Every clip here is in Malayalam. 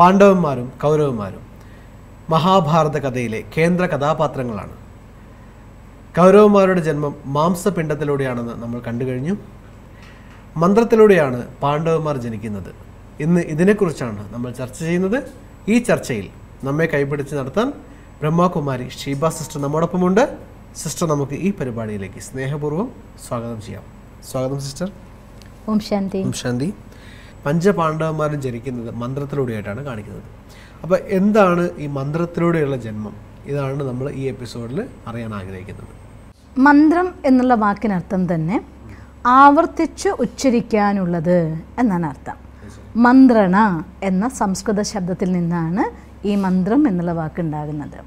പാണ്ഡവന്മാരും കൗരവന്മാരും മഹാഭാരത കഥയിലെ കേന്ദ്ര കഥാപാത്രങ്ങളാണ് കൗരവന്മാരുടെ ജന്മം മാംസപിണ്ഡത്തിലൂടെയാണെന്ന് നമ്മൾ കണ്ടു കഴിഞ്ഞു മന്ത്രത്തിലൂടെയാണ് പാണ്ഡവന്മാർ ജനിക്കുന്നത് ഇന്ന് ഇതിനെക്കുറിച്ചാണ് നമ്മൾ ചർച്ച ചെയ്യുന്നത് ഈ ചർച്ചയിൽ നമ്മെ കൈപിടിച്ച് നടത്താൻ ബ്രഹ്മകുമാരി ഷീബ സിസ്റ്റർ നമ്മോടൊപ്പമുണ്ട് സിസ്റ്റർ നമുക്ക് ഈ പരിപാടിയിലേക്ക് സ്നേഹപൂർവ്വം സ്വാഗതം ചെയ്യാം സ്വാഗതം സിസ്റ്റർ ഓം ശാന്തി ഓം ശാന്തി പഞ്ചപാണ്ഡവന്മാരും ജനിക്കുന്നത് മന്ത്രത്തിലൂടെയായിട്ടാണ് കാണിക്കുന്നത് അപ്പോൾ എന്താണ് ഈ മന്ത്രത്തിലൂടെയുള്ള ജന്മം ഇതാണ് നമ്മൾ ഈ എപ്പിസോഡിൽ അറിയാൻ ആഗ്രഹിക്കുന്നത് മന്ത്രം എന്നുള്ള വാക്കിനർത്ഥം തന്നെ ആവർത്തിച്ച് ഉച്ചരിക്കാനുള്ളത് എന്നാണ് അർത്ഥം മന്ത്രണ എന്ന സംസ്കൃത ശബ്ദത്തിൽ നിന്നാണ് ഈ മന്ത്രം എന്നുള്ള വാക്കുണ്ടാകുന്നത്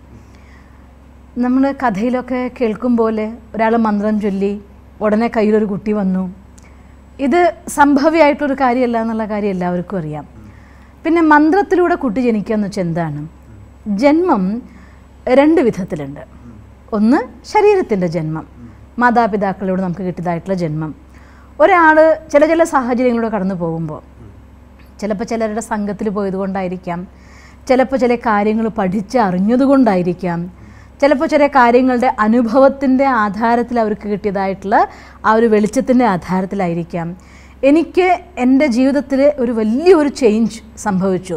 നമ്മൾ കഥയിലൊക്കെ കേൾക്കും പോലെ ഒരാൾ മന്ത്രം ചൊല്ലി ഉടനെ കയ്യിലൊരു കുട്ടി വന്നു ഇത് സംഭവ്യമായിട്ടൊരു കാര്യമല്ല എന്നുള്ള കാര്യം എല്ലാവർക്കും അറിയാം പിന്നെ മന്ത്രത്തിലൂടെ കുട്ടി ജനിക്കുക എന്ന് വെച്ചാൽ എന്താണ് ജന്മം രണ്ട് വിധത്തിലുണ്ട് ഒന്ന് ശരീരത്തിൻ്റെ ജന്മം മാതാപിതാക്കളിലൂടെ നമുക്ക് കിട്ടിയതായിട്ടുള്ള ജന്മം ഒരാൾ ചില ചില സാഹചര്യങ്ങളിലൂടെ കടന്നു പോകുമ്പോൾ ചിലപ്പോൾ ചിലരുടെ സംഘത്തിൽ പോയതുകൊണ്ടായിരിക്കാം ചിലപ്പോൾ ചില കാര്യങ്ങൾ പഠിച്ചറിഞ്ഞതുകൊണ്ടായിരിക്കാം ചിലപ്പോൾ ചെറിയ കാര്യങ്ങളുടെ അനുഭവത്തിൻ്റെ ആധാരത്തിൽ അവർക്ക് കിട്ടിയതായിട്ടുള്ള ആ ഒരു വെളിച്ചത്തിൻ്റെ ആധാരത്തിലായിരിക്കാം എനിക്ക് എൻ്റെ ജീവിതത്തിൽ ഒരു വലിയൊരു ചേഞ്ച് സംഭവിച്ചു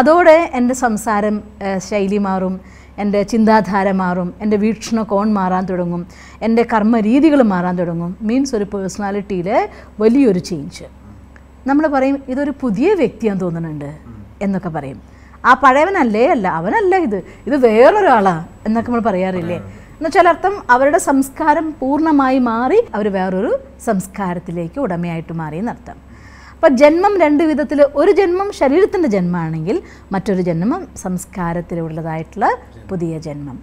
അതോടെ എൻ്റെ സംസാരം ശൈലി മാറും എൻ്റെ ചിന്താധാര മാറും എൻ്റെ വീക്ഷണകോൺ മാറാൻ തുടങ്ങും എൻ്റെ കർമ്മരീതികൾ മാറാൻ തുടങ്ങും മീൻസ് ഒരു പേഴ്സണാലിറ്റിയിൽ വലിയൊരു ചേഞ്ച് നമ്മൾ പറയും ഇതൊരു പുതിയ വ്യക്തിയാന്ന് തോന്നുന്നുണ്ട് എന്നൊക്കെ പറയും ആ പഴയവനല്ലേ അല്ല അവനല്ല ഇത് ഇത് വേറൊരാളാണ് എന്നൊക്കെ നമ്മൾ പറയാറില്ലേ എന്നുവെച്ചാൽ അർത്ഥം അവരുടെ സംസ്കാരം പൂർണ്ണമായി മാറി അവർ വേറൊരു സംസ്കാരത്തിലേക്ക് ഉടമയായിട്ട് മാറി എന്നർത്ഥം അപ്പം ജന്മം രണ്ട് വിധത്തിൽ ഒരു ജന്മം ശരീരത്തിൻ്റെ ജന്മമാണെങ്കിൽ മറ്റൊരു ജന്മം സംസ്കാരത്തിലുള്ളതായിട്ടുള്ള പുതിയ ജന്മം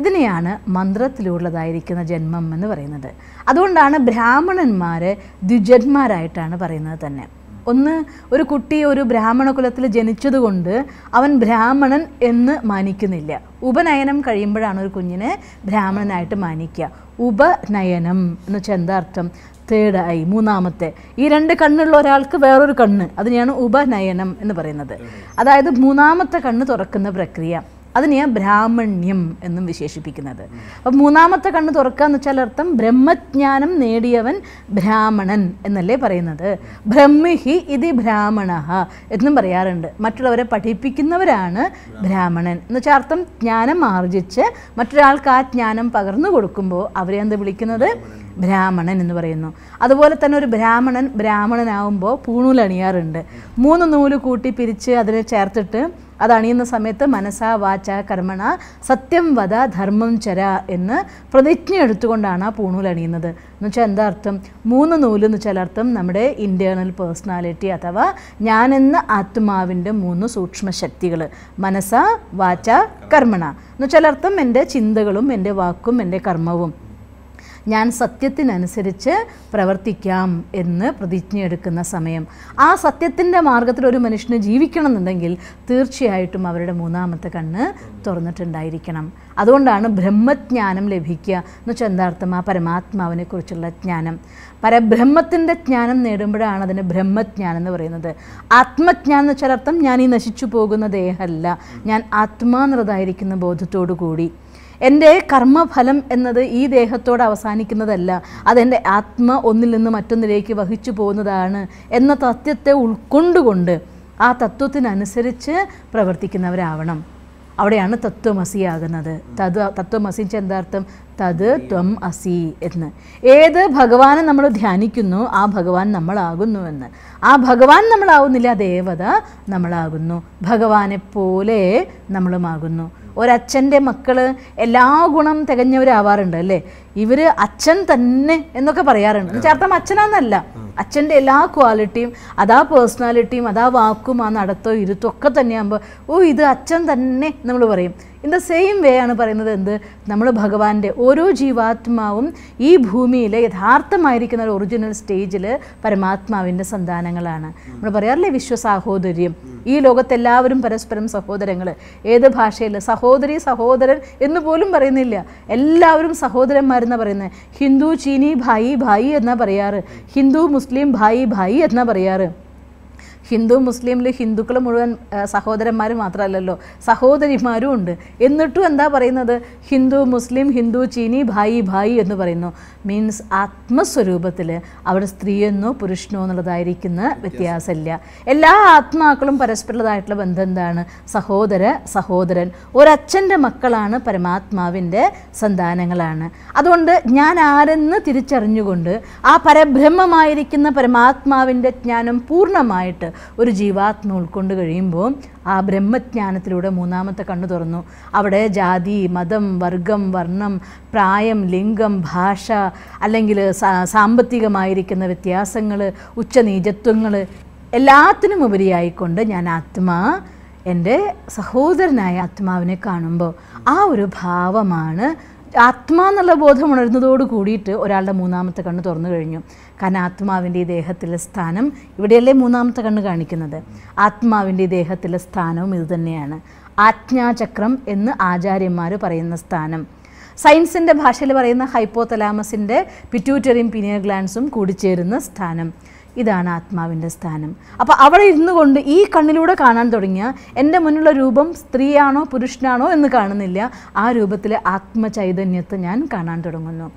ഇതിനെയാണ് മന്ത്രത്തിലുള്ളതായിരിക്കുന്ന ജന്മം എന്ന് പറയുന്നത് അതുകൊണ്ടാണ് ബ്രാഹ്മണന്മാരെ ദ്വിജന്മാരായിട്ടാണ് പറയുന്നത് തന്നെ ഒന്ന് ഒരു കുട്ടി ഒരു ബ്രാഹ്മണ കുലത്തിൽ ജനിച്ചതുകൊണ്ട് അവൻ ബ്രാഹ്മണൻ എന്ന് മാനിക്കുന്നില്ല ഉപനയനം കഴിയുമ്പോഴാണ് ഒരു കുഞ്ഞിനെ ബ്രാഹ്മണനായിട്ട് മാനിക്കുക ഉപനയനം എന്ന് വെച്ചാൽ എന്താ അർത്ഥം തേർഡ് ഐ മൂന്നാമത്തെ ഈ രണ്ട് കണ്ണുള്ള ഒരാൾക്ക് വേറൊരു കണ്ണ് അതിനെയാണ് ഉപനയനം എന്ന് പറയുന്നത് അതായത് മൂന്നാമത്തെ കണ്ണ് തുറക്കുന്ന പ്രക്രിയ അതിനെയാ ബ്രാഹ്മണ്യം എന്നും വിശേഷിപ്പിക്കുന്നത് അപ്പം മൂന്നാമത്തെ കണ്ണ് തുറക്കുക എന്ന് വെച്ചാൽ അർത്ഥം ബ്രഹ്മജ്ഞാനം നേടിയവൻ ബ്രാഹ്മണൻ എന്നല്ലേ പറയുന്നത് ബ്രഹ്മിഹി ഇതി ബ്രാഹ്മണ എന്നും പറയാറുണ്ട് മറ്റുള്ളവരെ പഠിപ്പിക്കുന്നവരാണ് ബ്രാഹ്മണൻ എന്ന് വെച്ചാൽ അർത്ഥം ജ്ഞാനം ആർജിച്ച് മറ്റൊരാൾക്ക് ആ ജ്ഞാനം പകർന്നു കൊടുക്കുമ്പോൾ അവരെ എന്ത് വിളിക്കുന്നത് ബ്രാഹ്മണൻ എന്ന് പറയുന്നു അതുപോലെ തന്നെ ഒരു ബ്രാഹ്മണൻ ബ്രാഹ്മണനാവുമ്പോൾ പൂണൂലണിയാറുണ്ട് മൂന്ന് നൂല് കൂട്ടി പിരിച്ച് അതിനെ ചേർത്തിട്ട് അത് അണിയുന്ന സമയത്ത് മനസാ വാച കർമ്മണ സത്യം വധ ധർമ്മം ചര എന്ന് പ്രതിജ്ഞ എടുത്തുകൊണ്ടാണ് ആ പൂണൂൽ അണിയുന്നത് എന്ന് വെച്ചാൽ എന്താ അർത്ഥം മൂന്ന് നൂല് എന്ന് വെച്ചാൽ അർത്ഥം നമ്മുടെ ഇൻറ്റേർണൽ പേഴ്സണാലിറ്റി അഥവാ ഞാനെന്ന ആത്മാവിൻ്റെ മൂന്ന് സൂക്ഷ്മ ശക്തികൾ മനസ്സാ വാച കർമ്മണ എന്ന് വെച്ചാൽ അർത്ഥം എൻ്റെ ചിന്തകളും എൻ്റെ വാക്കും എൻ്റെ കർമ്മവും ഞാൻ സത്യത്തിനനുസരിച്ച് പ്രവർത്തിക്കാം എന്ന് പ്രതിജ്ഞയെടുക്കുന്ന സമയം ആ സത്യത്തിൻ്റെ മാർഗത്തിൽ ഒരു മനുഷ്യന് ജീവിക്കണം എന്നുണ്ടെങ്കിൽ തീർച്ചയായിട്ടും അവരുടെ മൂന്നാമത്തെ കണ്ണ് തുറന്നിട്ടുണ്ടായിരിക്കണം അതുകൊണ്ടാണ് ബ്രഹ്മജ്ഞാനം ലഭിക്കുക എന്ന് വെച്ചാൽ എന്താർത്ഥം ആ പരമാത്മാവിനെക്കുറിച്ചുള്ള ജ്ഞാനം പരബ്രഹ്മത്തിൻ്റെ ജ്ഞാനം നേടുമ്പോഴാണ് അതിന് ബ്രഹ്മജ്ഞാനം എന്ന് പറയുന്നത് ആത്മജ്ഞാനം എന്ന് വെച്ചാൽ അർത്ഥം ഞാൻ ഈ നശിച്ചു പോകുന്ന ദേഹമല്ല ഞാൻ ആത്മാനൃതായിരിക്കുന്ന ബോധത്തോടു കൂടി എൻ്റെ കർമ്മഫലം എന്നത് ഈ ദേഹത്തോട് അവസാനിക്കുന്നതല്ല അതെൻ്റെ ആത്മ ഒന്നിൽ നിന്ന് മറ്റൊന്നിലേക്ക് വഹിച്ചു പോകുന്നതാണ് എന്ന തത്വത്തെ ഉൾക്കൊണ്ടുകൊണ്ട് ആ തത്വത്തിനനുസരിച്ച് പ്രവർത്തിക്കുന്നവരാവണം അവിടെയാണ് തത്വമസിയാകുന്നത് തത് തത്വമസി എന്താർത്ഥം തത് ത്വം അസി എന്ന് ഏത് ഭഗവാനെ നമ്മൾ ധ്യാനിക്കുന്നു ആ ഭഗവാൻ നമ്മളാകുന്നു എന്ന് ആ ഭഗവാൻ നമ്മളാവുന്നില്ല ദേവത നമ്മളാകുന്നു ഭഗവാനെ പോലെ നമ്മളുമാകുന്നു ഒരച്ഛൻ്റെ മക്കൾ എല്ലാ ഗുണം തികഞ്ഞവരാവാറുണ്ട് അല്ലേ ഇവർ അച്ഛൻ തന്നെ എന്നൊക്കെ പറയാറുണ്ട് ചേർത്തം അച്ഛനാന്നല്ല അച്ഛൻ്റെ എല്ലാ ക്വാളിറ്റിയും അതാ പേഴ്സണാലിറ്റിയും അതാ വാക്കും ആ നടത്തോ ഇരുത്തും ഒക്കെ തന്നെയാകുമ്പോൾ ഓ ഇത് അച്ഛൻ തന്നെ നമ്മൾ പറയും ഇൻ ദ സെയിം വേ ആണ് പറയുന്നത് എന്ത് നമ്മൾ ഭഗവാന്റെ ഓരോ ജീവാത്മാവും ഈ ഭൂമിയിലെ യഥാർത്ഥമായിരിക്കുന്ന ഒരു ഒറിജിനൽ സ്റ്റേജിൽ പരമാത്മാവിൻ്റെ സന്താനങ്ങളാണ് നമ്മൾ പറയാറില്ലേ വിശ്വസാഹോദര്യം ഈ ലോകത്തെല്ലാവരും പരസ്പരം സഹോദരങ്ങൾ ഏത് ഭാഷയിൽ സഹോദരി സഹോദരൻ എന്ന് പോലും പറയുന്നില്ല എല്ലാവരും സഹോദരന്മാരെന്നാണ് പറയുന്നത് ഹിന്ദു ചീനി ഭായി ഭായി എന്നാ പറയാറ് ഹിന്ദു മുസ്ലിം ഭായി ഭായി എന്നാ പറയാറ് ഹിന്ദു മുസ്ലിമിൽ ഹിന്ദുക്കൾ മുഴുവൻ സഹോദരന്മാർ മാത്രമല്ലല്ലോ സഹോദരിമാരും ഉണ്ട് എന്നിട്ടും എന്താ പറയുന്നത് ഹിന്ദു മുസ്ലിം ഹിന്ദു ചീനി ഭായി ഭായി എന്ന് പറയുന്നു മീൻസ് ആത്മസ്വരൂപത്തിൽ അവിടെ സ്ത്രീയെന്നോ പുരുഷനോ എന്നുള്ളതായിരിക്കുന്ന വ്യത്യാസമില്ല എല്ലാ ആത്മാക്കളും പരസ്പരമുള്ളതായിട്ടുള്ള ബന്ധം എന്താണ് സഹോദര സഹോദരൻ ഒരച്ഛൻ്റെ മക്കളാണ് പരമാത്മാവിൻ്റെ സന്താനങ്ങളാണ് അതുകൊണ്ട് ഞാൻ ആരെന്ന് തിരിച്ചറിഞ്ഞുകൊണ്ട് ആ പരബ്രഹ്മമായിരിക്കുന്ന പരമാത്മാവിൻ്റെ ജ്ഞാനം പൂർണ്ണമായിട്ട് ഒരു ജീവാത്മ ഉൾക്കൊണ്ട് കഴിയുമ്പോൾ ആ ബ്രഹ്മജ്ഞാനത്തിലൂടെ മൂന്നാമത്തെ കണ്ണ് തുറന്നു അവിടെ ജാതി മതം വർഗം വർണ്ണം പ്രായം ലിംഗം ഭാഷ അല്ലെങ്കിൽ സാമ്പത്തികമായിരിക്കുന്ന വ്യത്യാസങ്ങൾ ഉച്ചനീചത്വങ്ങൾ എല്ലാത്തിനും ഉപരിയായിക്കൊണ്ട് ഞാൻ ആത്മാ എൻ്റെ സഹോദരനായ ആത്മാവിനെ കാണുമ്പോൾ ആ ഒരു ഭാവമാണ് ആത്മാന്നുള്ള ബോധം ഉണരുന്നതോട് കൂടിയിട്ട് ഒരാളുടെ മൂന്നാമത്തെ കണ്ണ് തുറന്നു കഴിഞ്ഞു കാരണം ആത്മാവിൻ്റെ ദേഹത്തിലെ സ്ഥാനം ഇവിടെയല്ലേ മൂന്നാമത്തെ കണ്ണ് കാണിക്കുന്നത് ആത്മാവിൻ്റെ ദേഹത്തിലെ സ്ഥാനവും ഇതുതന്നെയാണ് ആജ്ഞാചക്രം എന്ന് ആചാര്യന്മാർ പറയുന്ന സ്ഥാനം സയൻസിൻ്റെ ഭാഷയിൽ പറയുന്ന ഹൈപ്പോതലാമസിൻ്റെ തലാമസിൻ്റെ പിറ്റ്യൂറ്ററിയും പിനിയർ ഗ്ലാൻസും കൂടിച്ചേരുന്ന സ്ഥാനം ഇതാണ് ആത്മാവിൻ്റെ സ്ഥാനം അപ്പോൾ അവിടെ ഇരുന്നു കൊണ്ട് ഈ കണ്ണിലൂടെ കാണാൻ തുടങ്ങിയ എൻ്റെ മുന്നിലുള്ള രൂപം സ്ത്രീയാണോ പുരുഷനാണോ എന്ന് കാണുന്നില്ല ആ രൂപത്തിലെ ആത്മചൈതന്യത്തെ ഞാൻ കാണാൻ തുടങ്ങുന്നു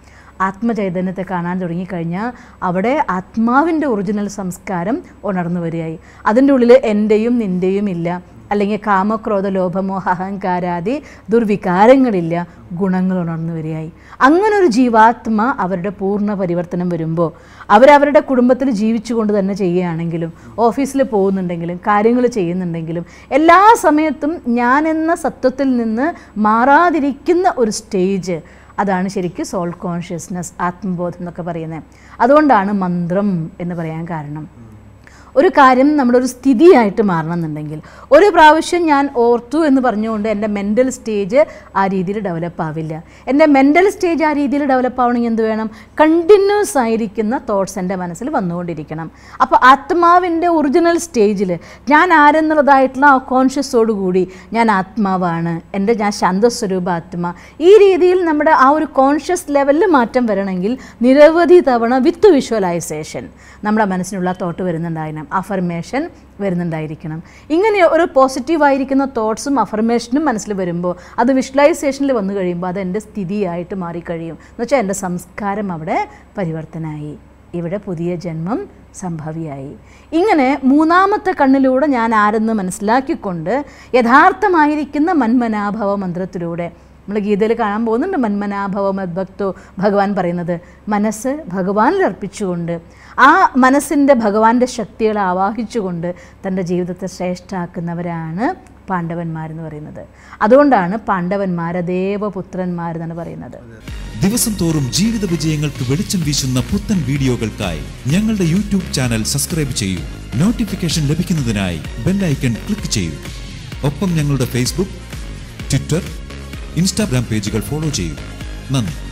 ആത്മചൈതന്യത്തെ കാണാൻ തുടങ്ങിക്കഴിഞ്ഞാൽ അവിടെ ആത്മാവിൻ്റെ ഒറിജിനൽ സംസ്കാരം ഉണർന്നു വരികയായി അതിൻ്റെ ഉള്ളിൽ എൻ്റെയും നിൻ്റെയും ഇല്ല അല്ലെങ്കിൽ കാമക്രോധ ലോഭമോഹ അഹങ്കാരാദി ദുർവികാരങ്ങളില്ല ഗുണങ്ങൾ ഉണർന്നു വരികയായി അങ്ങനെ ഒരു ജീവാത്മ അവരുടെ പൂർണ്ണ പരിവർത്തനം വരുമ്പോൾ അവരവരുടെ കുടുംബത്തിൽ ജീവിച്ചുകൊണ്ട് തന്നെ ചെയ്യുകയാണെങ്കിലും ഓഫീസിൽ പോകുന്നുണ്ടെങ്കിലും കാര്യങ്ങൾ ചെയ്യുന്നുണ്ടെങ്കിലും എല്ലാ സമയത്തും ഞാൻ എന്ന സത്വത്തിൽ നിന്ന് മാറാതിരിക്കുന്ന ഒരു സ്റ്റേജ് അതാണ് ശരിക്കും സോൾ കോൺഷ്യസ്നസ് ആത്മബോധം എന്നൊക്കെ പറയുന്നത് അതുകൊണ്ടാണ് മന്ത്രം എന്ന് പറയാൻ കാരണം ഒരു കാര്യം നമ്മളൊരു ഒരു സ്ഥിതിയായിട്ട് മാറണമെന്നുണ്ടെങ്കിൽ ഒരു പ്രാവശ്യം ഞാൻ ഓർത്തു എന്ന് പറഞ്ഞുകൊണ്ട് എൻ്റെ മെൻ്റൽ സ്റ്റേജ് ആ രീതിയിൽ ഡെവലപ്പ് ആവില്ല എൻ്റെ മെൻ്റൽ സ്റ്റേജ് ആ രീതിയിൽ ഡെവലപ്പ് ആവണമെങ്കിൽ എന്ത് വേണം കണ്ടിന്യൂസ് ആയിരിക്കുന്ന തോട്ട്സ് എൻ്റെ മനസ്സിൽ വന്നുകൊണ്ടിരിക്കണം അപ്പോൾ ആത്മാവിൻ്റെ ഒറിജിനൽ സ്റ്റേജിൽ ഞാൻ ആരെന്നുള്ളതായിട്ടുള്ള കോൺഷ്യസോടുകൂടി ഞാൻ ആത്മാവാണ് എൻ്റെ ഞാൻ ശാന്തസ്വരൂപ ആത്മ ഈ രീതിയിൽ നമ്മുടെ ആ ഒരു കോൺഷ്യസ് ലെവലിൽ മാറ്റം വരണമെങ്കിൽ നിരവധി തവണ വിത്ത് വിഷ്വലൈസേഷൻ നമ്മുടെ മനസ്സിനുള്ള തോട്ട് വരുന്നുണ്ടായിരുന്നു ചെയ്യണം അഫർമേഷൻ വരുന്നുണ്ടായിരിക്കണം ഇങ്ങനെ ഒരു പോസിറ്റീവായിരിക്കുന്ന തോട്ട്സും അഫർമേഷനും മനസ്സിൽ വരുമ്പോൾ അത് വിഷ്വലൈസേഷനിൽ വന്നു കഴിയുമ്പോൾ അത് എൻ്റെ സ്ഥിതിയായിട്ട് മാറിക്കഴിയും എന്ന് വെച്ചാൽ എൻ്റെ സംസ്കാരം അവിടെ പരിവർത്തനമായി ഇവിടെ പുതിയ ജന്മം സംഭവിയായി ഇങ്ങനെ മൂന്നാമത്തെ കണ്ണിലൂടെ ഞാൻ ആരെന്ന് മനസ്സിലാക്കിക്കൊണ്ട് യഥാർത്ഥമായിരിക്കുന്ന മന്മനാഭവ മന്ത്രത്തിലൂടെ നമ്മൾ ഗീതയിൽ കാണാൻ പോകുന്നുണ്ട് മന്മനാഭവ മദ്ഭക്തോ ഭഗവാൻ പറയുന്നത് മനസ്സ് ഭഗവാനിൽ അർപ്പിച്ചുകൊണ്ട് ആ മനസ്സിൻ്റെ ഭഗവാന്റെ ശക്തികളെ ആവാഹിച്ചുകൊണ്ട് തൻ്റെ ജീവിതത്തെ ശ്രേഷ്ഠാക്കുന്നവരാണ് പാണ്ഡവന്മാരെന്ന് പറയുന്നത് അതുകൊണ്ടാണ് പാണ്ഡവന്മാരെ ദേവപുത്രന്മാർ എന്നാണ് പറയുന്നത് ദിവസം തോറും ജീവിത വിജയങ്ങൾക്ക് വെളിച്ചം വീശുന്ന പുത്തൻ വീഡിയോകൾക്കായി ഞങ്ങളുടെ യൂട്യൂബ് ചാനൽ സബ്സ്ക്രൈബ് ചെയ്യൂ നോട്ടിഫിക്കേഷൻ ലഭിക്കുന്നതിനായി ബെല്ലൈക്കൺ ക്ലിക്ക് ചെയ്യൂ ഒപ്പം ഞങ്ങളുടെ ഫേസ്ബുക്ക് ട്വിറ്റർ ഇൻസ്റ്റാഗ്രാം പേജുകൾ ഫോളോ ചെയ്യൂ നന്ദി